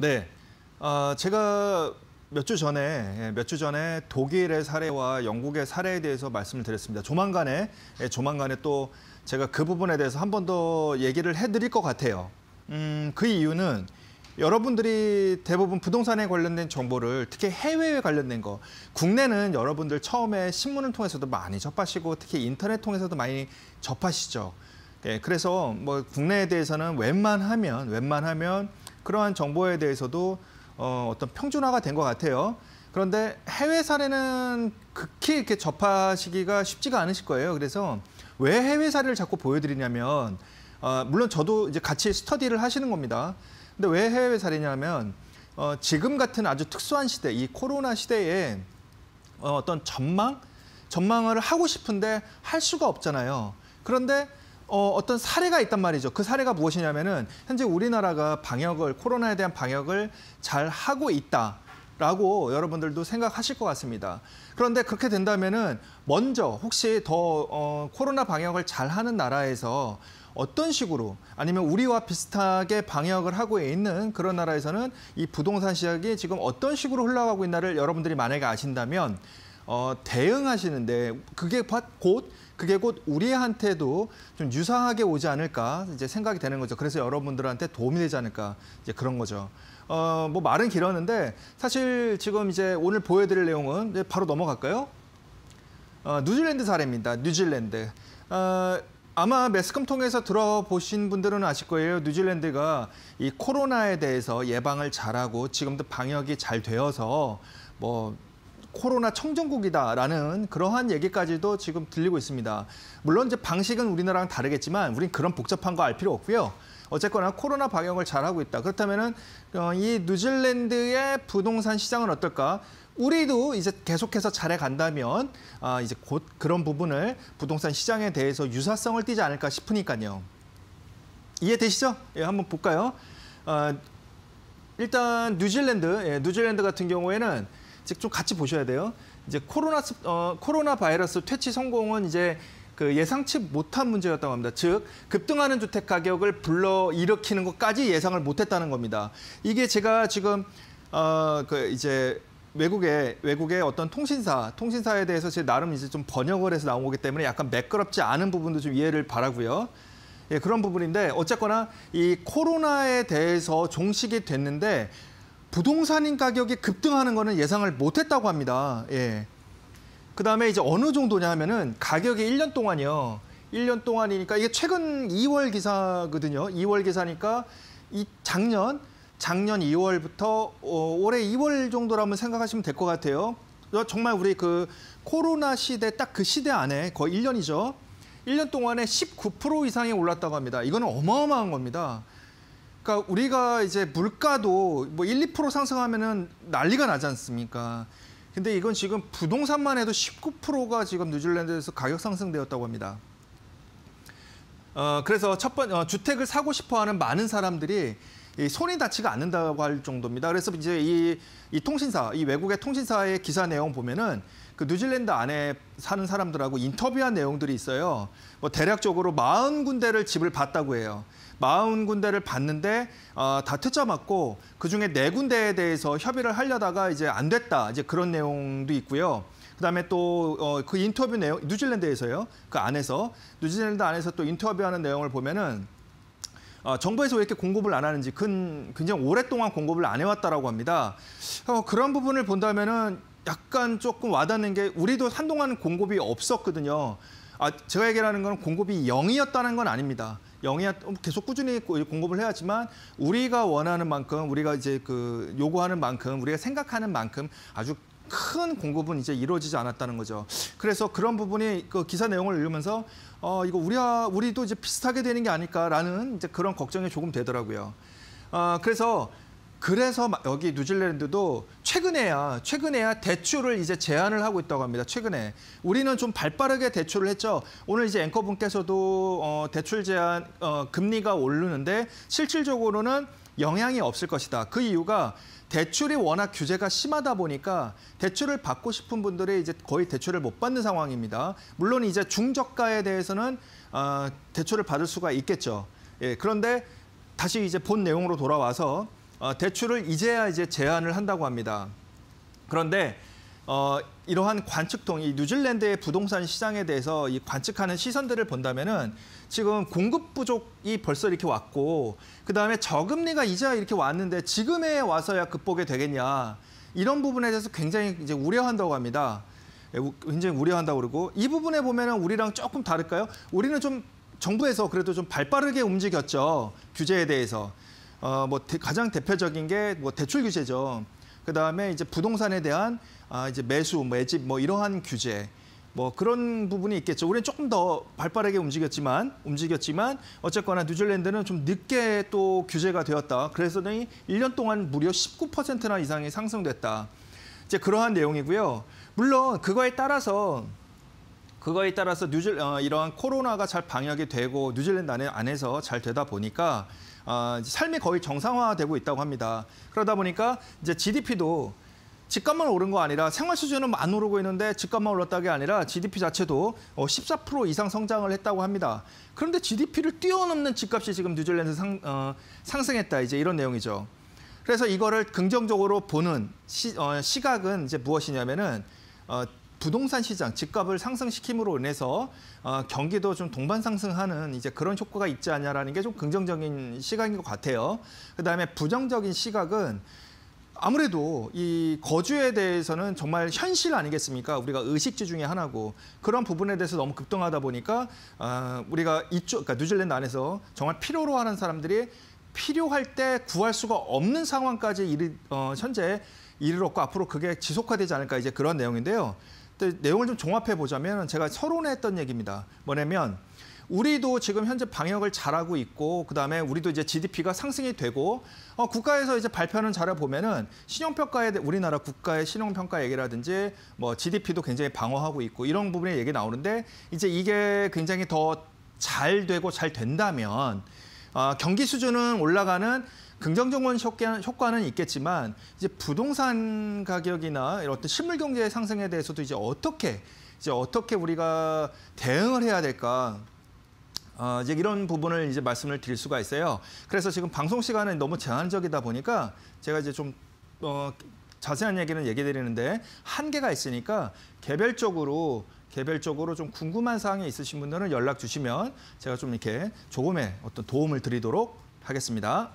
네, 어, 제가 몇 주 전에 예, 몇주 전에 독일의 사례와 영국의 사례에 대해서 말씀을 드렸습니다. 조만간에 예, 조만간에 또 제가 그 부분에 대해서 한 번 더 얘기를 해드릴 것 같아요. 음, 그 이유는 여러분들이 대부분 부동산에 관련된 정보를 특히 해외에 관련된 거 국내는 여러분들 처음에 신문을 통해서도 많이 접하시고 특히 인터넷 통해서도 많이 접하시죠. 예, 그래서 뭐 국내에 대해서는 웬만하면 웬만하면 그러한 정보에 대해서도 어, 어떤 평준화가 된 것 같아요. 그런데 해외 사례는 극히 이렇게 접하시기가 쉽지가 않으실 거예요. 그래서 왜 해외 사례를 자꾸 보여드리냐면 어, 물론 저도 이제 같이 스터디를 하시는 겁니다. 근데 왜 해외 사례냐면 어, 지금 같은 아주 특수한 시대, 이 코로나 시대에 어, 어떤 전망, 전망을 하고 싶은데 할 수가 없잖아요. 그런데 어, 어떤 사례가 있단 말이죠. 그 사례가 무엇이냐면은 현재 우리나라가 방역을 코로나에 대한 방역을 잘 하고 있다. 라고 여러분들도 생각하실 것 같습니다. 그런데 그렇게 된다면은 먼저 혹시 더 어, 코로나 방역을 잘 하는 나라에서 어떤 식으로 아니면 우리와 비슷하게 방역을 하고 있는 그런 나라에서는 이 부동산 시장이 지금 어떤 식으로 흘러가고 있나를 여러분들이 만약에 아신다면 어, 대응하시는데 그게 곧 그게 곧 우리한테도 좀 유사하게 오지 않을까 이제 생각이 되는 거죠. 그래서 여러분들한테 도움이 되지 않을까 이제 그런 거죠. 어, 뭐 말은 길었는데 사실 지금 이제 오늘 보여드릴 내용은 바로 넘어갈까요? 어, 뉴질랜드 사례입니다. 뉴질랜드. 어, 아마 매스컴 통해서 들어보신 분들은 아실 거예요. 뉴질랜드가 이 코로나에 대해서 예방을 잘하고 지금도 방역이 잘 되어서 뭐 코로나 청정국이다라는 그러한 얘기까지도 지금 들리고 있습니다. 물론 이제 방식은 우리나라랑 다르겠지만 우린 그런 복잡한 거 알 필요 없고요. 어쨌거나 코로나 방역을 잘하고 있다. 그렇다면 은이 어, 뉴질랜드의 부동산 시장은 어떨까? 우리도 이제 계속해서 잘해 간다면 아, 이제 곧 그런 부분을 부동산 시장에 대해서 유사성을 띄지 않을까 싶으니까요. 이해되시죠? 예, 한번 볼까요? 아, 일단 뉴질랜드, 예, 뉴질랜드 같은 경우에는 즉좀 같이 보셔야 돼요. 이제 코로나 어, 코로나 바이러스 퇴치 성공은 이제 그 예상치 못한 문제였다고 합니다. 즉 급등하는 주택 가격을 불러 일으키는 것까지 예상을 못했다는 겁니다. 이게 제가 지금 어그 이제 외국에 외국의 어떤 통신사 통신사에 대해서 제 나름 이제 좀 번역을 해서 나온 거기 때문에 약간 매끄럽지 않은 부분도 좀 이해를 바라고요. 예, 그런 부분인데 어쨌거나 이 코로나에 대해서 종식이 됐는데 부동산 인 가격이 급등하는 것은 예상을 못했다고 합니다. 예. 그다음에 이제 어느 정도냐 하면은 가격이 1년 동안이요. 1년 동안이니까 이게 최근 2월 기사거든요. 2월 기사니까 이 작년 작년 2월부터 어, 올해 2월 정도라면 생각하시면 될 것 같아요. 어, 정말 우리 그 코로나 시대 딱 그 시대 안에 거의 1년이죠. 1년 동안에 19% 이상이 올랐다고 합니다. 이거는 어마어마한 겁니다. 그러니까 우리가 이제 물가도 뭐 1, 2% 상승하면은 난리가 나지 않습니까? 근데 이건 지금 부동산만 해도 19%가 지금 뉴질랜드에서 가격 상승되었다고 합니다. 어, 그래서 첫 번, 어, 주택을 사고 싶어 하는 많은 사람들이 이 손이 닿지가 않는다고 할 정도입니다. 그래서 이제 이, 이 통신사, 이 외국의 통신사의 기사 내용 보면은 그 뉴질랜드 안에 사는 사람들하고 인터뷰한 내용들이 있어요. 뭐 대략적으로 40군데를 집을 봤다고 해요. 40군데를 봤는데 어, 다 퇴짜 맞고 그중에 4군데에 대해서 협의를 하려다가 이제 안 됐다. 이제 그런 내용도 있고요. 그다음에 또그 어, 그 인터뷰 내용 뉴질랜드에서요. 그 안에서 뉴질랜드 안에서 또 인터뷰하는 내용을 보면은 어, 정부에서 왜 이렇게 공급을 안 하는지 근, 굉장히 오랫동안 공급을 안 해왔다라고 합니다. 어, 그런 부분을 본다면은 약간 조금 와닿는 게 우리도 한동안 공급이 없었거든요. 아, 제가 얘기하는 건 공급이 영이었다는건 아닙니다. 영이 계속 꾸준히 공급을 해야지만 우리가 원하는 만큼 우리가 이제 그 요구하는 만큼 우리가 생각하는 만큼 아주 큰 공급은 이제 이루어지지 않았다는 거죠. 그래서 그런 부분이 그 기사 내용을 읽으면서 어 이거 우리 우리도 이제 비슷하게 되는 게 아닐까라는 이제 그런 걱정이 조금 되더라고요. 어 그래서 그래서 여기 뉴질랜드도 최근에야 최근에야 대출을 이제 제한을 하고 있다고 합니다. 최근에 우리는 좀 발빠르게 대출을 했죠. 오늘 이제 앵커분께서도 어, 대출 제한 어, 금리가 오르는데 실질적으로는 영향이 없을 것이다. 그 이유가 대출이 워낙 규제가 심하다 보니까 대출을 받고 싶은 분들이 이제 거의 대출을 못 받는 상황입니다. 물론 이제 중저가에 대해서는 어, 대출을 받을 수가 있겠죠. 예, 그런데 다시 이제 본 내용으로 돌아와서 어, 대출을 이제야 이제 제한을 한다고 합니다. 그런데 어, 이러한 관측통이 뉴질랜드의 부동산 시장에 대해서 이 관측하는 시선들을 본다면은 지금 공급 부족이 벌써 이렇게 왔고 그 다음에 저금리가 이제야 이렇게 왔는데 지금에 와서야 극복이 되겠냐 이런 부분에 대해서 굉장히 이제 우려한다고 합니다. 예, 굉장히 우려한다고 그러고 이 부분에 보면은 우리랑 조금 다를까요? 우리는 좀 정부에서 그래도 좀 발빠르게 움직였죠 규제에 대해서 어, 뭐 대, 가장 대표적인 게 뭐 대출 규제죠. 그다음에 이제 부동산에 대한 아, 이제 매수, 매집 뭐, 뭐 이러한 규제 뭐 그런 부분이 있겠죠. 우리는 조금 더 발빠르게 움직였지만 움직였지만 어쨌거나 뉴질랜드는 좀 늦게 또 규제가 되었다. 그래서 1년 동안 무려 19%나 이상이 상승됐다. 이제 그러한 내용이고요. 물론 그거에 따라서 그거에 따라서 뉴질 어, 이러한 코로나가 잘 방역이 되고 뉴질랜드 안에, 안에서 잘 되다 보니까 아, 삶이 거의 정상화되고 있다고 합니다. 그러다 보니까 이제 GDP도 집값만 오른 거 아니라 생활 수준은 안 오르고 있는데 집값만 올랐다게 아니라 GDP 자체도 14% 어, 이상 성장을 했다고 합니다. 그런데 GDP를 뛰어넘는 집값이 지금 뉴질랜드 상, 어, 상승했다 이제 이런 내용이죠. 그래서 이거를 긍정적으로 보는 시, 어, 시각은 이제 무엇이냐면은 어, 부동산 시장 집값을 상승시킴으로 인해서 어, 경기도 좀 동반 상승하는 이제 그런 효과가 있지 않냐라는 게 좀 긍정적인 시각인 것 같아요. 그다음에 부정적인 시각은 아무래도 이 거주에 대해서는 정말 현실 아니겠습니까? 우리가 의식주 중의 하나고 그런 부분에 대해서 너무 급등하다 보니까 어, 우리가 이쪽 그러니까 뉴질랜드 안에서 정말 필요로 하는 사람들이 필요할 때 구할 수가 없는 상황까지 이르, 어, 현재 이르렀고 앞으로 그게 지속화되지 않을까 이제 그런 내용인데요. 내용을 좀 종합해 보자면 제가 서론에 했던 얘기입니다. 뭐냐면 우리도 지금 현재 방역을 잘하고 있고 그다음에 우리도 이제 GDP가 상승이 되고 어, 국가에서 이제 발표하는 자료 보면은 신용평가에 우리나라 국가의 신용평가 얘기라든지 뭐 GDP도 굉장히 방어하고 있고 이런 부분의 얘기 나오는데 이제 이게 굉장히 더 잘 되고 잘 된다면 어, 경기 수준은 올라가는 긍정적인 효과는 있겠지만 이제 부동산 가격이나 이런 어떤 실물 경제 상승에 대해서도 이제 어떻게 이제 어떻게 우리가 대응을 해야 될까? 어, 이제 이런 부분을 이제 말씀을 드릴 수가 있어요. 그래서 지금 방송 시간이 너무 제한적이다 보니까 제가 이제 좀 어, 자세한 얘기는 얘기 드리는데 한계가 있으니까 개별적으로 개별적으로 좀 궁금한 사항이 있으신 분들은 연락 주시면 제가 좀 이렇게 조금의 어떤 도움을 드리도록 하겠습니다.